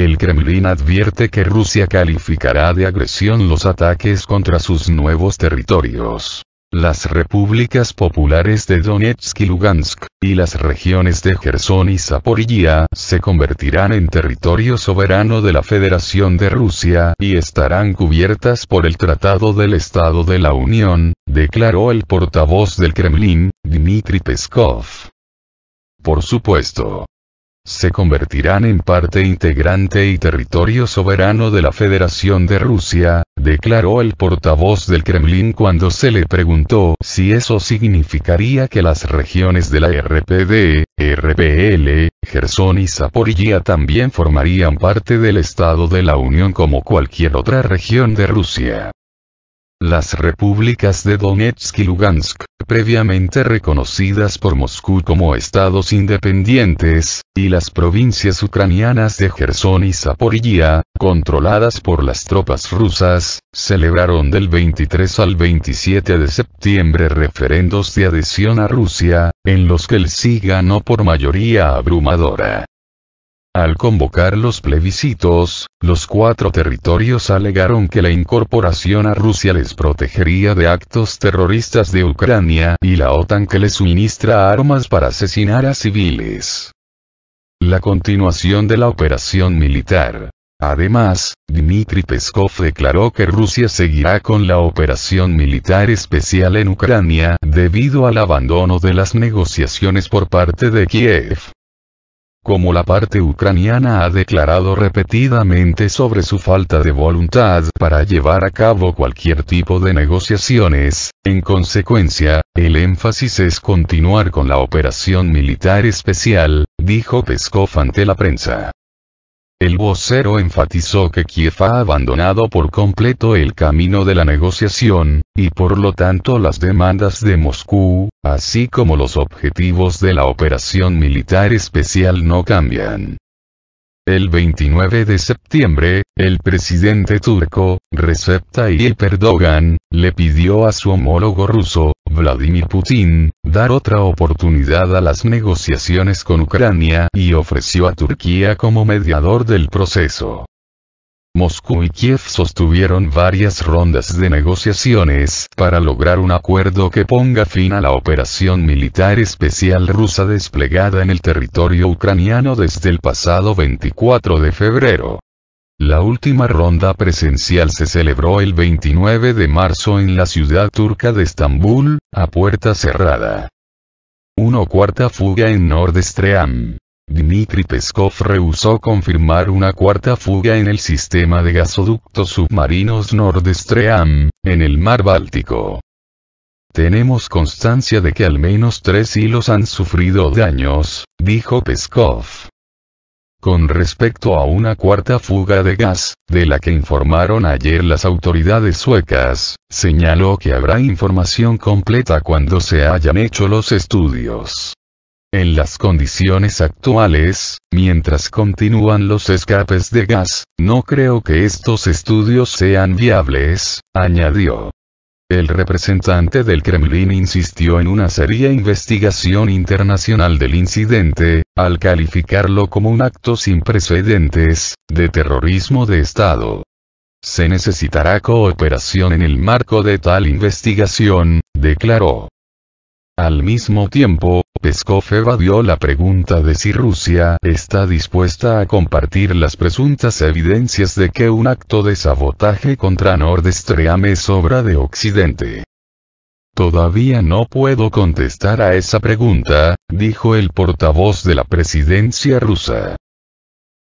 El Kremlin advierte que Rusia calificará de agresión los ataques contra sus nuevos territorios. Las repúblicas populares de Donetsk y Lugansk, y las regiones de Gerson y Zaporizhia se convertirán en territorio soberano de la Federación de Rusia y estarán cubiertas por el Tratado del Estado de la Unión, declaró el portavoz del Kremlin, Dmitry Peskov. Por supuesto, se convertirán en parte integrante y territorio soberano de la Federación de Rusia, declaró el portavoz del Kremlin cuando se le preguntó si eso significaría que las regiones de la RPD, RPL, Gerson y Zaporilla también formarían parte del Estado de la Unión como cualquier otra región de Rusia. Las repúblicas de Donetsk y Lugansk, previamente reconocidas por Moscú como estados independientes, y las provincias ucranianas de Gerson y Zaporilla, controladas por las tropas rusas, celebraron del 23 al 27 de septiembre referendos de adhesión a Rusia, en los que el sí ganó por mayoría abrumadora. Al convocar los plebiscitos, los cuatro territorios alegaron que la incorporación a Rusia les protegería de actos terroristas de Ucrania y la OTAN que les suministra armas para asesinar a civiles. La continuación de la operación militar. Además, Dmitry Peskov declaró que Rusia seguirá con la operación militar especial en Ucrania debido al abandono de las negociaciones por parte de Kiev como la parte ucraniana ha declarado repetidamente sobre su falta de voluntad para llevar a cabo cualquier tipo de negociaciones, en consecuencia, el énfasis es continuar con la operación militar especial, dijo Peskov ante la prensa. El vocero enfatizó que Kiev ha abandonado por completo el camino de la negociación, y por lo tanto las demandas de Moscú, así como los objetivos de la operación militar especial no cambian. El 29 de septiembre, el presidente turco, Recep Tayyip Erdogan, le pidió a su homólogo ruso, Vladimir Putin, dar otra oportunidad a las negociaciones con Ucrania y ofreció a Turquía como mediador del proceso. Moscú y Kiev sostuvieron varias rondas de negociaciones para lograr un acuerdo que ponga fin a la operación militar especial rusa desplegada en el territorio ucraniano desde el pasado 24 de febrero. La última ronda presencial se celebró el 29 de marzo en la ciudad turca de Estambul, a puerta cerrada. 1. Cuarta fuga en Nord Stream. Dmitry Peskov rehusó confirmar una cuarta fuga en el sistema de gasoductos submarinos Nord Stream, en el mar Báltico. Tenemos constancia de que al menos tres hilos han sufrido daños, dijo Peskov. Con respecto a una cuarta fuga de gas, de la que informaron ayer las autoridades suecas, señaló que habrá información completa cuando se hayan hecho los estudios. En las condiciones actuales, mientras continúan los escapes de gas, no creo que estos estudios sean viables, añadió. El representante del Kremlin insistió en una seria investigación internacional del incidente, al calificarlo como un acto sin precedentes, de terrorismo de Estado. Se necesitará cooperación en el marco de tal investigación, declaró. Al mismo tiempo, Peskov evadió la pregunta de si Rusia está dispuesta a compartir las presuntas evidencias de que un acto de sabotaje contra Nord Stream es obra de Occidente. Todavía no puedo contestar a esa pregunta, dijo el portavoz de la presidencia rusa.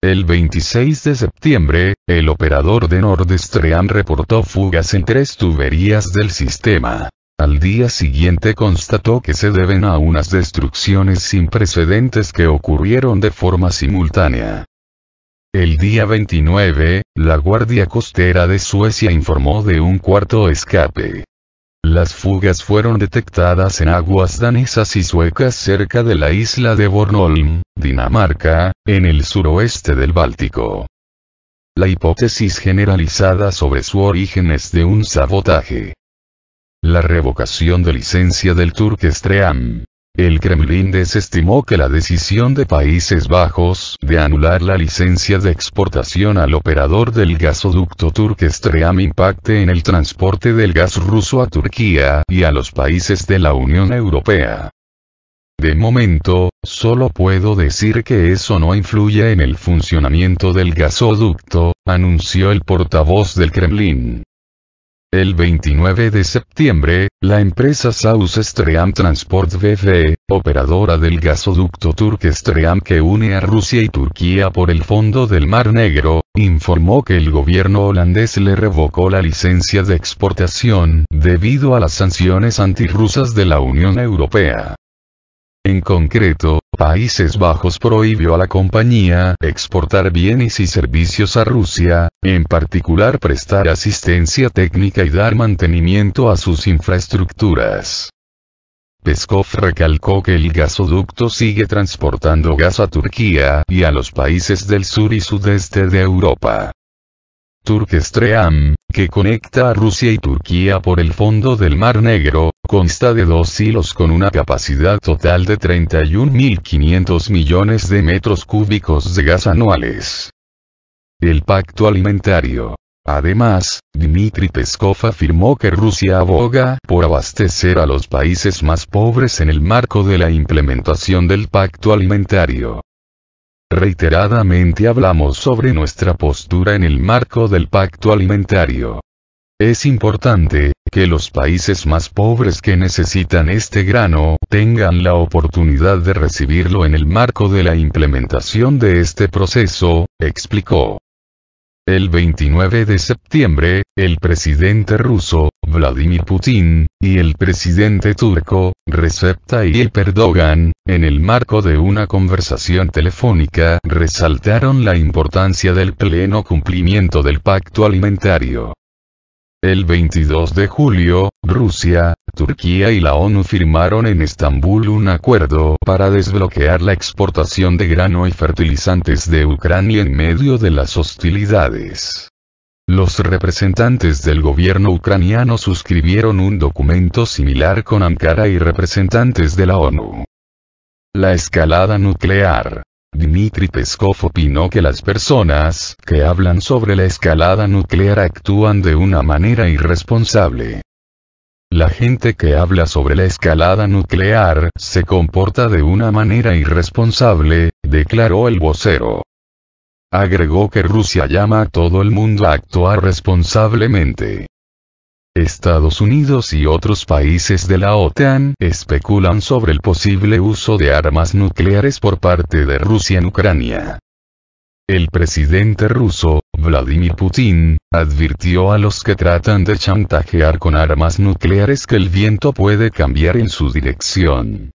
El 26 de septiembre, el operador de Nord Stream reportó fugas en tres tuberías del sistema. Al día siguiente constató que se deben a unas destrucciones sin precedentes que ocurrieron de forma simultánea. El día 29, la Guardia Costera de Suecia informó de un cuarto escape. Las fugas fueron detectadas en aguas danesas y suecas cerca de la isla de Bornholm, Dinamarca, en el suroeste del Báltico. La hipótesis generalizada sobre su origen es de un sabotaje la revocación de licencia del Turkestream. El Kremlin desestimó que la decisión de Países Bajos de anular la licencia de exportación al operador del gasoducto Turkestream impacte en el transporte del gas ruso a Turquía y a los países de la Unión Europea. De momento, solo puedo decir que eso no influye en el funcionamiento del gasoducto, anunció el portavoz del Kremlin. El 29 de septiembre, la empresa South Stream Transport BV, operadora del gasoducto Stream que une a Rusia y Turquía por el fondo del Mar Negro, informó que el gobierno holandés le revocó la licencia de exportación debido a las sanciones antirrusas de la Unión Europea. En concreto, Países Bajos prohibió a la compañía exportar bienes y servicios a Rusia, en particular prestar asistencia técnica y dar mantenimiento a sus infraestructuras. Peskov recalcó que el gasoducto sigue transportando gas a Turquía y a los países del sur y sudeste de Europa. Turkestream, que conecta a Rusia y Turquía por el fondo del Mar Negro, consta de dos hilos con una capacidad total de 31.500 millones de metros cúbicos de gas anuales. El pacto alimentario. Además, Dmitry Peskov afirmó que Rusia aboga por abastecer a los países más pobres en el marco de la implementación del pacto alimentario. Reiteradamente hablamos sobre nuestra postura en el marco del pacto alimentario. Es importante, que los países más pobres que necesitan este grano, tengan la oportunidad de recibirlo en el marco de la implementación de este proceso, explicó. El 29 de septiembre, el presidente ruso, Vladimir Putin, y el presidente turco, Recep Tayyip Erdogan, en el marco de una conversación telefónica, resaltaron la importancia del pleno cumplimiento del pacto alimentario. El 22 de julio, Rusia, Turquía y la ONU firmaron en Estambul un acuerdo para desbloquear la exportación de grano y fertilizantes de Ucrania en medio de las hostilidades. Los representantes del gobierno ucraniano suscribieron un documento similar con Ankara y representantes de la ONU. La escalada nuclear. Dmitry Peskov opinó que las personas que hablan sobre la escalada nuclear actúan de una manera irresponsable. La gente que habla sobre la escalada nuclear se comporta de una manera irresponsable, declaró el vocero. Agregó que Rusia llama a todo el mundo a actuar responsablemente. Estados Unidos y otros países de la OTAN especulan sobre el posible uso de armas nucleares por parte de Rusia en Ucrania. El presidente ruso, Vladimir Putin, advirtió a los que tratan de chantajear con armas nucleares que el viento puede cambiar en su dirección.